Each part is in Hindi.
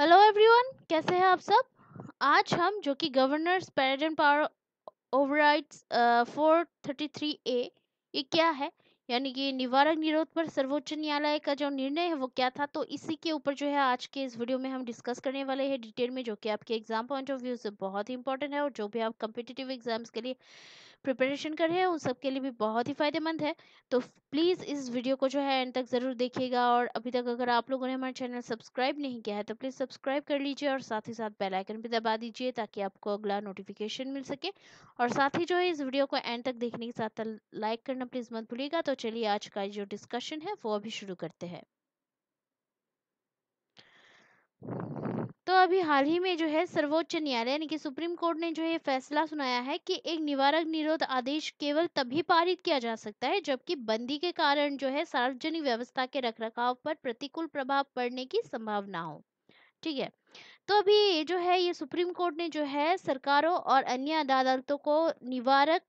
हेलो एवरीवन कैसे हैं आप सब आज हम जो कि governors parent power overrides four thirty three A ये क्या है यानी कि निवारक निरोध पर सर्वोच्च न्यायालय का जो निर्णय है वो क्या था तो इसी के ऊपर जो है आज के इस वीडियो में हम डिस्कस करने वाले हैं डिटेल में जो कि आपके एग्जाम पॉइंट ऑफ व्यू से बहुत ही इंपॉर्टेंट है और जो भी आप कम्पिटिटिव एग्जाम्स के लिए प्रिपरेशन कर रहे हैं उन सबके लिए भी बहुत ही फ़ायदेमंद है तो प्लीज़ इस वीडियो को जो है एंड तक ज़रूर देखिएगा और अभी तक अगर आप लोगों ने हमारे चैनल सब्सक्राइब नहीं किया है तो प्लीज़ सब्सक्राइब कर लीजिए और साथ ही साथ बेलाइकन भी दबा दीजिए ताकि आपको अगला नोटिफिकेशन मिल सके और साथ ही जो है इस वीडियो को एंड तक देखने के साथ लाइक करना प्लीज़ मत भूलिएगा तो चलिए आज का जो डिस्कशन है वो अभी शुरू करते हैं अभी हाल ही में जो है सर्वोच्च न्यायालय यानी कि सुप्रीम कोर्ट ने जो है फैसला सुनाया है कि एक निवारक निरोध आदेश केवल तभी पारित किया जा सकता है जबकि बंदी के कारण जो है सार्वजनिक व्यवस्था के रखरखाव पर प्रतिकूल प्रभाव पड़ने की संभावना हो ठीक है तो अभी ये जो है ये सुप्रीम कोर्ट ने जो है सरकारों और अन्य अदालतों को निवारक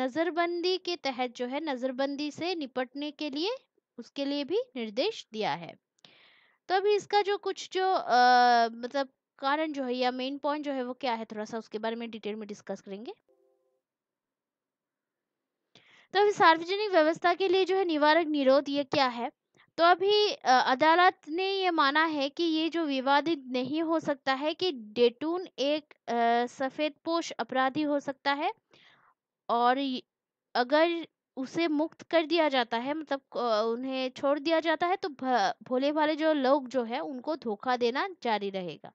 नज़रबंदी के तहत जो है नज़रबंदी से निपटने के लिए उसके लिए भी निर्देश दिया है तो अभी इसका जो कुछ जो आ, मतलब कारण जो है या मेन पॉइंट जो है वो क्या है थोड़ा सा उसके बारे में डिटेल में डिस्कस करेंगे तो अभी सार्वजनिक व्यवस्था के लिए जो है निवारक निरोध ये क्या है तो अभी अदालत ने ये माना है कि ये जो विवादित नहीं हो सकता है कि डेटून एक सफ़ेदपोश अपराधी हो सकता है और अगर उसे मुक्त कर दिया जाता है मतलब उन्हें छोड़ दिया जाता है तो भोले भाले जो लोग जो है उनको धोखा देना जारी रहेगा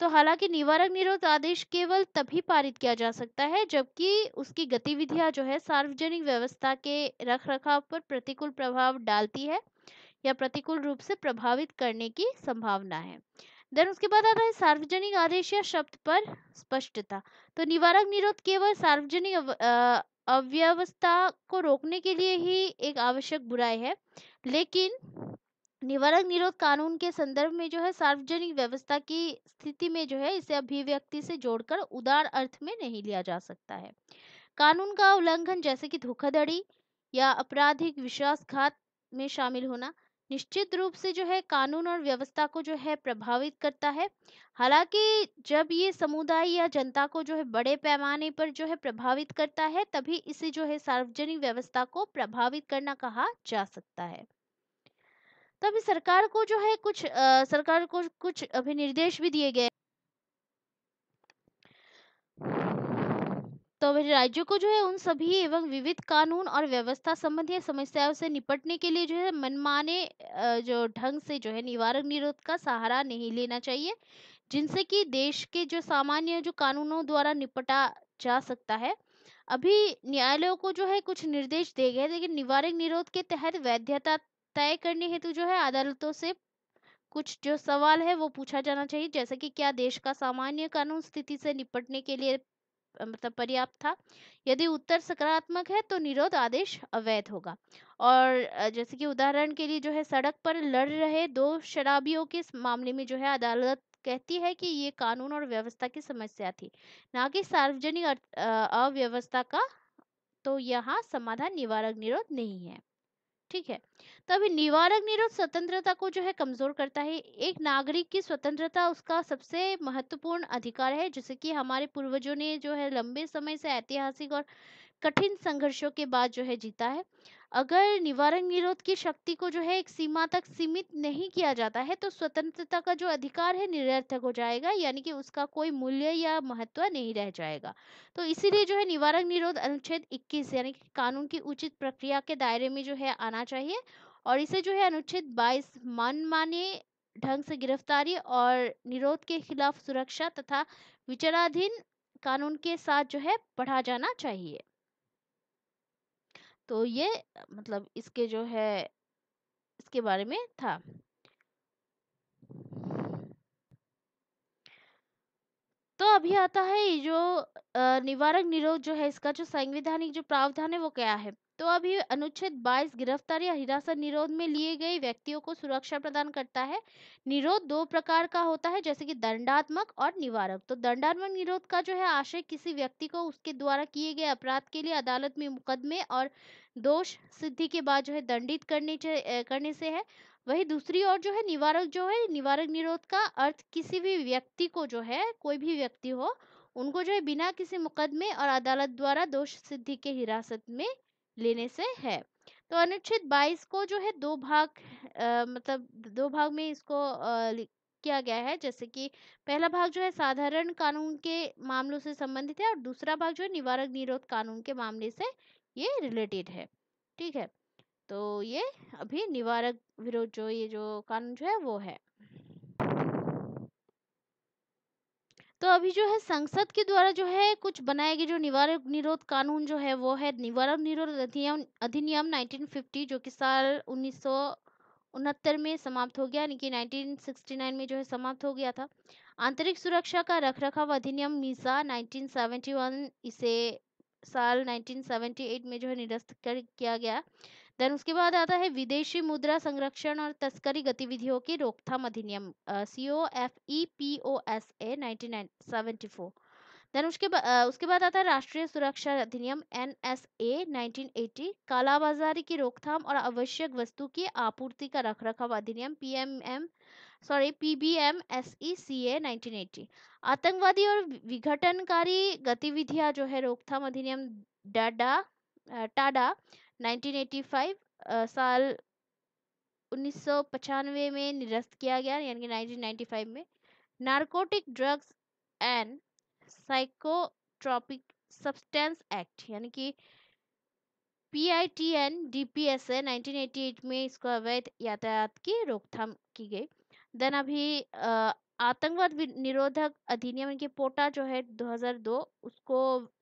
तो हालांकि निवारक निरोध आदेश केवल तभी पारित किया जा सकता है जबकि उसकी गतिविधियां जो है सार्वजनिक व्यवस्था के रख रखाव पर प्रतिकूल प्रभाव डालती है या प्रतिकूल रूप से प्रभावित करने की संभावना है देन उसके बाद आता है सार्वजनिक आदेश या शब्द पर स्पष्टता तो निवारक निरोध केवल सार्वजनिक अव्यवस्था को रोकने के लिए ही एक आवश्यक बुराई है लेकिन निवारक निरोध कानून के संदर्भ में जो है सार्वजनिक व्यवस्था की स्थिति में जो है इसे अभिव्यक्ति से जोड़कर उदार अर्थ में नहीं लिया जा सकता है कानून का उल्लंघन जैसे कि धोखाधड़ी या आपराधिक विश्वासघात में शामिल होना निश्चित रूप से जो है कानून और व्यवस्था को जो है प्रभावित करता है हालांकि जब ये समुदाय या जनता को जो है बड़े पैमाने पर जो है प्रभावित करता है तभी इसे जो है सार्वजनिक व्यवस्था को प्रभावित करना कहा जा सकता है तभी सरकार को जो है कुछ आ, सरकार को कुछ अभिनिर्देश भी दिए गए तो राज्यों को जो है उन सभी एवं विविध कानून और व्यवस्था संबंधी समस्याओं से निपटने के लिए जो है मनमाने जो ढंग से जो है निवारक निरोध का सहारा नहीं लेना चाहिए जिनसे कि देश के जो सामान्य जो कानूनों द्वारा निपटा जा सकता है अभी न्यायालयों को जो है कुछ निर्देश दिए गए लेकिन निवारक निरोध के तहत वैधता तय करने हेतु जो है अदालतों से कुछ जो सवाल है वो पूछा जाना चाहिए जैसे कि क्या देश का सामान्य कानून स्थिति से निपटने के लिए मतलब पर्याप्त था यदि उत्तर सकारात्मक है तो निरोध आदेश अवैध होगा और जैसे कि उदाहरण के लिए जो है सड़क पर लड़ रहे दो शराबियों के मामले में जो है अदालत कहती है कि ये कानून और व्यवस्था की समस्या थी ना कि सार्वजनिक अव्यवस्था का तो यहाँ समाधान निवारक निरोध नहीं है ठीक है तो अभी निवारक निरोध स्वतंत्रता को जो है कमजोर करता है एक नागरिक की स्वतंत्रता उसका सबसे महत्वपूर्ण अधिकार है जैसे कि हमारे पूर्वजों ने जो है लंबे समय से ऐतिहासिक और कठिन संघर्षों के बाद जो है जीता है अगर निवारण निरोध की शक्ति को जो है एक सीमा तक सीमित नहीं किया जाता है तो स्वतंत्रता का जो अधिकार है निरर्थक हो जाएगा यानी कि उसका कोई मूल्य या महत्व नहीं रह जाएगा तो इसीलिए जो है निवारण निरोध अनुच्छेद 21 यानी कि कानून की उचित प्रक्रिया के दायरे में जो है आना चाहिए और इसे जो है अनुच्छेद बाईस मन माने ढंग से गिरफ्तारी और निरोध के खिलाफ सुरक्षा तथा विचाराधीन कानून के साथ जो है पढ़ा जाना चाहिए तो ये मतलब इसके जो है इसके बारे में था तो अभी आता है ये जो निवारक निरोध जो है इसका जो संवैधानिक जो प्रावधान है वो क्या है तो अभी अनुच्छेद 22 गिरफ्तारी या हिरासत निरोध में लिए गए व्यक्तियों को सुरक्षा प्रदान करता है निरोध दो प्रकार का होता है जैसे कि दंडात्मक और निवारक तो दंडात्मक निरोध का जो है आशय किसी व्यक्ति को उसके द्वारा किए गए अपराध के लिए अदालत में मुकदमे और दोष सिद्धि के बाद जो है दंडित करने करने से है वही दूसरी ओर जो है निवारक जो है निवारक निरोध का अर्थ किसी भी व्यक्ति को जो है कोई भी व्यक्ति हो उनको जो है बिना किसी मुकदमे और अदालत द्वारा दोष सिद्धि के हिरासत में लेने से है तो अनुच्छेद 22 को जो है दो भाग आ, मतलब दो भाग में इसको आ, किया गया है जैसे कि पहला भाग जो है साधारण कानून के मामलों से संबंधित है और दूसरा भाग जो है निवारक निरोध कानून के मामले से ये रिलेटेड है ठीक है तो ये अभी निवारक विरोध जो ये जो कानून जो है वो है अभी जो है संसद के द्वारा जो है कुछ बनाए गए जो निवारक निरोध कानून जो है वो है निवारक निरोध अधिनियम अधिनियम 1950 जो कि साल उन्नीस में समाप्त हो गया यानी कि 1969 में जो है समाप्त हो गया था आंतरिक सुरक्षा का रखरखाव अधिनियम मीसा 1971 इसे साल 1978 में जो है निरस्त कर किया गया देन उसके बाद आता है विदेशी मुद्रा संरक्षण और तस्करी गतिविधियों की रोकथाम अधिनियम C O F E P O S A then उसके आ, उसके बाद आता है राष्ट्रीय सुरक्षा अधिनियम एन एस ए नाइनटीन कालाबाजारी की रोकथाम और आवश्यक वस्तु की आपूर्ति का रखरखाव अधिनियम P M M sorry P B M S E C A nineteen eighty आतंकवादी और विघटनकारी गतिविधियां जो है रोकथाम अधिनियम डाडा टाडा 1985 साल उन्नीस में निरस्त किया गया यानी कि 1995 में narcotic drugs and psychotropic substance act यानी कि P I T N D P S A में इसको अवैध यातायात की रोकथाम की गई देन अभी आतंकवाद निरोधक अधिनियम के पोटा जो है 2002 उसको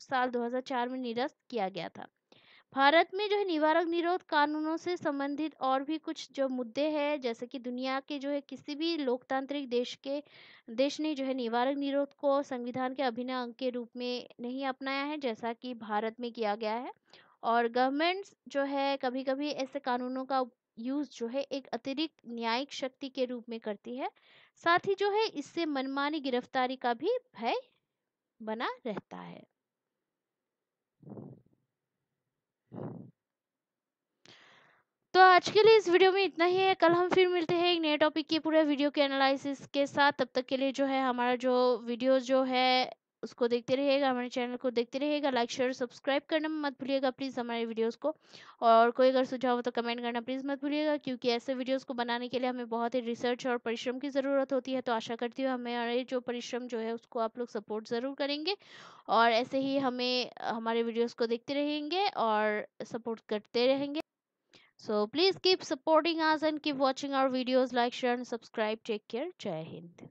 साल 2004 में निरस्त किया गया था भारत में जो है निवारक निरोध कानूनों से संबंधित और भी कुछ जो मुद्दे हैं जैसे कि दुनिया के जो है किसी भी लोकतांत्रिक देश के देश ने जो है निवारक निरोध को संविधान के अभिन्न अंग के रूप में नहीं अपनाया है जैसा कि भारत में किया गया है और गवर्नमेंट्स जो है कभी कभी ऐसे कानूनों का यूज़ जो है एक अतिरिक्त न्यायिक शक्ति के रूप में करती है साथ ही जो है इससे मनमानी गिरफ्तारी का भी भय बना रहता है तो आज के लिए इस वीडियो में इतना ही है कल हम फिर मिलते हैं एक नए टॉपिक के पूरे वीडियो के एनालिसिस के साथ तब तक के लिए जो है हमारा जो वीडियो जो है उसको देखते रहिएगा हमारे चैनल को देखते रहिएगा लाइक शेयर सब्सक्राइब करना मत भूलिएगा प्लीज़ हमारे वीडियोस को और कोई अगर सुझाव हो तो कमेंट करना प्लीज़ मत भूलिएगा क्योंकि ऐसे वीडियोस को बनाने के लिए हमें बहुत ही रिसर्च और परिश्रम की ज़रूरत होती है तो आशा करती हूँ हमारे जो परिश्रम जो है उसको आप लोग सपोर्ट ज़रूर करेंगे और ऐसे ही हमें हमारे वीडियोज़ को देखते रहेंगे और सपोर्ट करते रहेंगे so please keep supporting us and keep watching our videos like share and subscribe take care Jai Hind